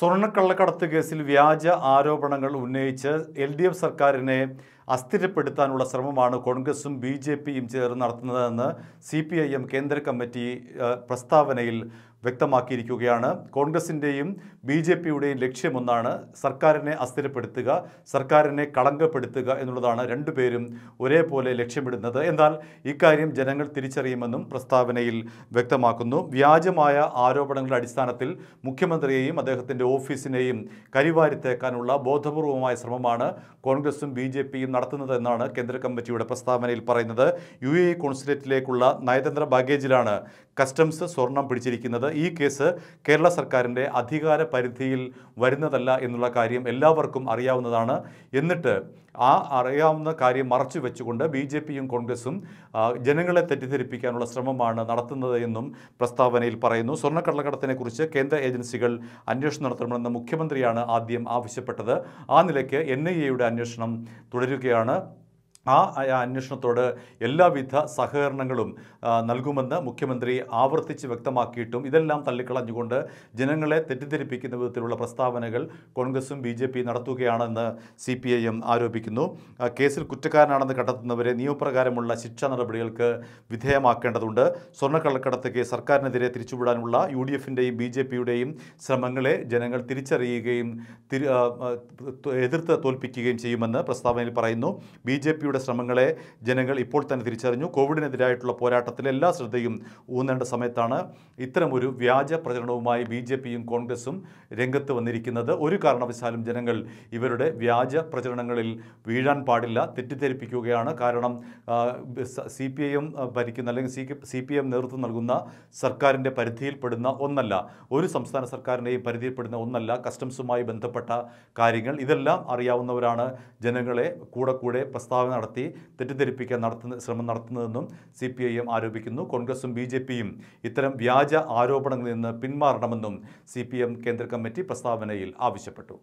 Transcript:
സ്വർണ്ണക്കള്ളക്കടത്ത് കേസിൽ വ്യാജ ആരോപണങ്ങൾ ഉന്നയിച്ച് എൽ സർക്കാരിനെ അസ്ഥിരപ്പെടുത്താനുള്ള ശ്രമമാണ് കോൺഗ്രസും ബി ജെ പിയും ചേർന്ന് നടത്തുന്നതെന്ന് സി പി ഐ എം കേന്ദ്ര കമ്മിറ്റി പ്രസ്താവനയിൽ വ്യക്തമാക്കിയിരിക്കുകയാണ് കോൺഗ്രസിൻ്റെയും ബി ജെ പിയുടെയും ലക്ഷ്യമൊന്നാണ് സർക്കാരിനെ അസ്ഥിരപ്പെടുത്തുക സർക്കാരിനെ കളങ്കപ്പെടുത്തുക എന്നുള്ളതാണ് രണ്ടുപേരും ഒരേപോലെ ലക്ഷ്യമിടുന്നത് എന്നാൽ ഇക്കാര്യം ജനങ്ങൾ തിരിച്ചറിയുമെന്നും പ്രസ്താവനയിൽ വ്യക്തമാക്കുന്നു വ്യാജമായ ആരോപണങ്ങളുടെ അടിസ്ഥാനത്തിൽ മുഖ്യമന്ത്രിയെയും അദ്ദേഹത്തിൻ്റെ ഓഫീസിനെയും കരിവാരിത്തേക്കാനുള്ള ബോധപൂർവമായ ശ്രമമാണ് കോൺഗ്രസും ബി ജെ പിയും നടത്തുന്നത് എന്നാണ് കേന്ദ്ര കമ്മിറ്റിയുടെ പ്രസ്താവനയിൽ പറയുന്നത് യു എ കോൺസുലേറ്റിലേക്കുള്ള നയതന്ത്ര ബാഗേജിലാണ് കസ്റ്റംസ് സ്വർണം പിടിച്ചിരിക്കുന്നത് ഈ കേസ് കേരള സർക്കാരിൻ്റെ അധികാര പരിധിയിൽ വരുന്നതല്ല എന്നുള്ള കാര്യം എല്ലാവർക്കും അറിയാവുന്നതാണ് എന്നിട്ട് ആ അറിയാവുന്ന കാര്യം മറച്ചു വെച്ചുകൊണ്ട് ബി ജെ പിയും കോൺഗ്രസും ജനങ്ങളെ തെറ്റിദ്ധരിപ്പിക്കാനുള്ള ശ്രമമാണ് നടത്തുന്നത് എന്നും പ്രസ്താവനയിൽ പറയുന്നു കുറിച്ച് കേന്ദ്ര ഏജൻസികൾ അന്വേഷണം നടത്തണമെന്ന് മുഖ്യമന്ത്രിയാണ് ആദ്യം ആവശ്യപ്പെട്ടത് ആ നിലയ്ക്ക് എൻ ഐ എയുടെ അന്വേഷണം തുടരുക ഇതൊക്കെയാണ് ആ അന്വേഷണത്തോട് എല്ലാവിധ സഹകരണങ്ങളും നൽകുമെന്ന് മുഖ്യമന്ത്രി ആവർത്തിച്ച് വ്യക്തമാക്കിയിട്ടും ഇതെല്ലാം തള്ളിക്കളഞ്ഞുകൊണ്ട് ജനങ്ങളെ തെറ്റിദ്ധരിപ്പിക്കുന്ന വിധത്തിലുള്ള പ്രസ്താവനകൾ കോൺഗ്രസും ബി ജെ പി നടത്തുകയാണെന്ന് സി പി ഐ എം ആരോപിക്കുന്നു കേസിൽ കുറ്റക്കാരനാണെന്ന് കണ്ടെത്തുന്നവരെ നിയമപ്രകാരമുള്ള ശിക്ഷാ നടപടികൾക്ക് വിധേയമാക്കേണ്ടതുണ്ട് സ്വർണ്ണക്കള്ളക്കടത്ത് കേസ് സർക്കാരിനെതിരെ തിരിച്ചുവിടാനുള്ള യു ഡി എഫിൻ്റെയും ബി ജെ പിയുടെയും ശ്രമങ്ങളെ ജനങ്ങൾ തിരിച്ചറിയുകയും എതിർത്ത് തോൽപ്പിക്കുകയും ചെയ്യുമെന്ന് പ്രസ്താവനയിൽ പറയുന്നു ബി ജെ പിയുടെ ഗവൺമെൻറ്റിൻ്റെ ശ്രമങ്ങളെ ജനങ്ങൾ ഇപ്പോൾ തന്നെ തിരിച്ചറിഞ്ഞു കോവിഡിനെതിരായിട്ടുള്ള പോരാട്ടത്തിൽ എല്ലാ ശ്രദ്ധയും ഊന്നേണ്ട സമയത്താണ് ഇത്തരമൊരു വ്യാജ പ്രചരണവുമായി ബി ജെ പിയും കോൺഗ്രസും രംഗത്ത് വന്നിരിക്കുന്നത് ഒരു കാരണവശാലും ജനങ്ങൾ ഇവരുടെ വ്യാജ പ്രചരണങ്ങളിൽ വീഴാൻ പാടില്ല തെറ്റിദ്ധരിപ്പിക്കുകയാണ് കാരണം സി പി ഐ എം ഭരിക്കുന്ന അല്ലെങ്കിൽ സി സി പി എം നേതൃത്വം നൽകുന്ന സർക്കാരിൻ്റെ പരിധിയിൽപ്പെടുന്ന ഒന്നല്ല ഒരു സംസ്ഥാന സർക്കാരിൻ്റെയും പരിധിയിൽപ്പെടുന്ന ഒന്നല്ല കസ്റ്റംസുമായി ബന്ധപ്പെട്ട കാര്യങ്ങൾ ഇതെല്ലാം അറിയാവുന്നവരാണ് ജനങ്ങളെ കൂടെ കൂടെ പ്രസ്താവന നടത്തി തെറ്റിദ്ധരിപ്പിക്കാൻ നടത്തുന്ന ശ്രമം നടത്തുന്നതെന്നും സി പി ഐ എം ആരോപിക്കുന്നു കോൺഗ്രസും ബി ജെ പിയും ഇത്തരം വ്യാജ ആരോപണങ്ങളിൽ നിന്ന് പിന്മാറണമെന്നും സി പി എം കേന്ദ്ര കമ്മിറ്റി പ്രസ്താവനയിൽ ആവശ്യപ്പെട്ടു